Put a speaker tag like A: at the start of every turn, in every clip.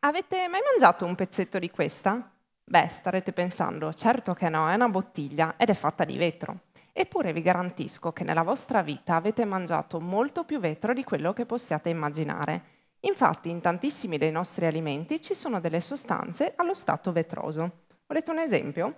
A: Avete mai mangiato un pezzetto di questa? Beh, starete pensando, certo che no, è una bottiglia ed è fatta di vetro. Eppure vi garantisco che nella vostra vita avete mangiato molto più vetro di quello che possiate immaginare. Infatti, in tantissimi dei nostri alimenti ci sono delle sostanze allo stato vetroso. Volete un esempio?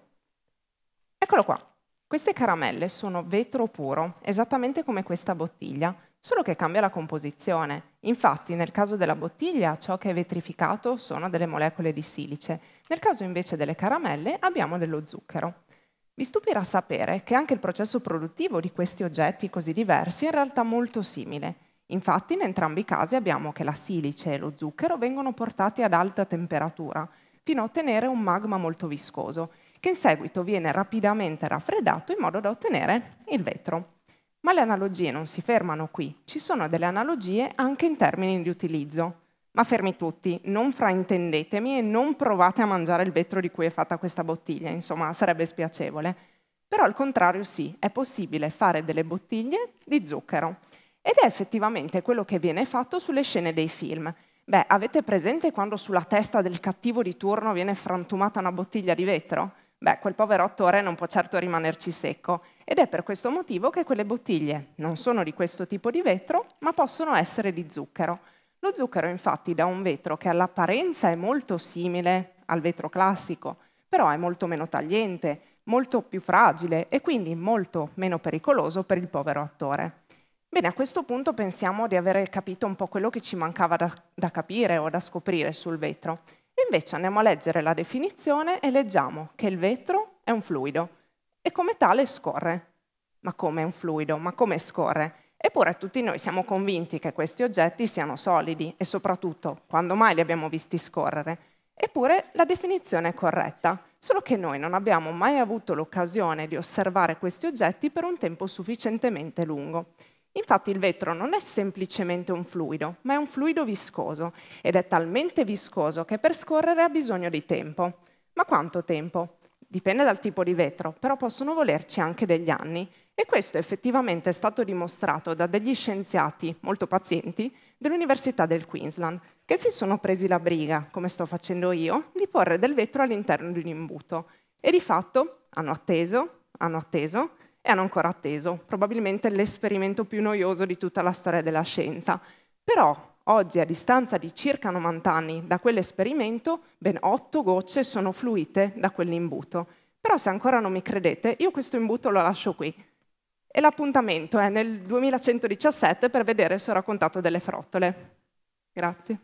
A: Eccolo qua. Queste caramelle sono vetro puro, esattamente come questa bottiglia solo che cambia la composizione. Infatti nel caso della bottiglia ciò che è vetrificato sono delle molecole di silice, nel caso invece delle caramelle abbiamo dello zucchero. Vi stupirà sapere che anche il processo produttivo di questi oggetti così diversi è in realtà molto simile. Infatti in entrambi i casi abbiamo che la silice e lo zucchero vengono portati ad alta temperatura, fino a ottenere un magma molto viscoso, che in seguito viene rapidamente raffreddato in modo da ottenere il vetro. Ma le analogie non si fermano qui, ci sono delle analogie anche in termini di utilizzo. Ma fermi tutti, non fraintendetemi e non provate a mangiare il vetro di cui è fatta questa bottiglia, insomma sarebbe spiacevole. Però al contrario sì, è possibile fare delle bottiglie di zucchero. Ed è effettivamente quello che viene fatto sulle scene dei film. Beh, avete presente quando sulla testa del cattivo di turno viene frantumata una bottiglia di vetro? Beh, quel povero attore non può certo rimanerci secco ed è per questo motivo che quelle bottiglie non sono di questo tipo di vetro, ma possono essere di zucchero. Lo zucchero infatti da un vetro che all'apparenza è molto simile al vetro classico, però è molto meno tagliente, molto più fragile e quindi molto meno pericoloso per il povero attore. Bene, a questo punto pensiamo di aver capito un po' quello che ci mancava da, da capire o da scoprire sul vetro. Invece andiamo a leggere la definizione e leggiamo che il vetro è un fluido, e come tale scorre. Ma come è un fluido? Ma come scorre? Eppure tutti noi siamo convinti che questi oggetti siano solidi e soprattutto quando mai li abbiamo visti scorrere. Eppure la definizione è corretta, solo che noi non abbiamo mai avuto l'occasione di osservare questi oggetti per un tempo sufficientemente lungo. Infatti il vetro non è semplicemente un fluido, ma è un fluido viscoso ed è talmente viscoso che per scorrere ha bisogno di tempo. Ma quanto tempo? dipende dal tipo di vetro, però possono volerci anche degli anni. E questo effettivamente è stato dimostrato da degli scienziati molto pazienti dell'Università del Queensland, che si sono presi la briga, come sto facendo io, di porre del vetro all'interno di un imbuto. E di fatto hanno atteso, hanno atteso e hanno ancora atteso, probabilmente l'esperimento più noioso di tutta la storia della scienza. Però Oggi, a distanza di circa 90 anni da quell'esperimento, ben 8 gocce sono fluite da quell'imbuto. Però se ancora non mi credete, io questo imbuto lo lascio qui. E l'appuntamento è eh, nel 2117 per vedere se ho raccontato delle frottole. Grazie.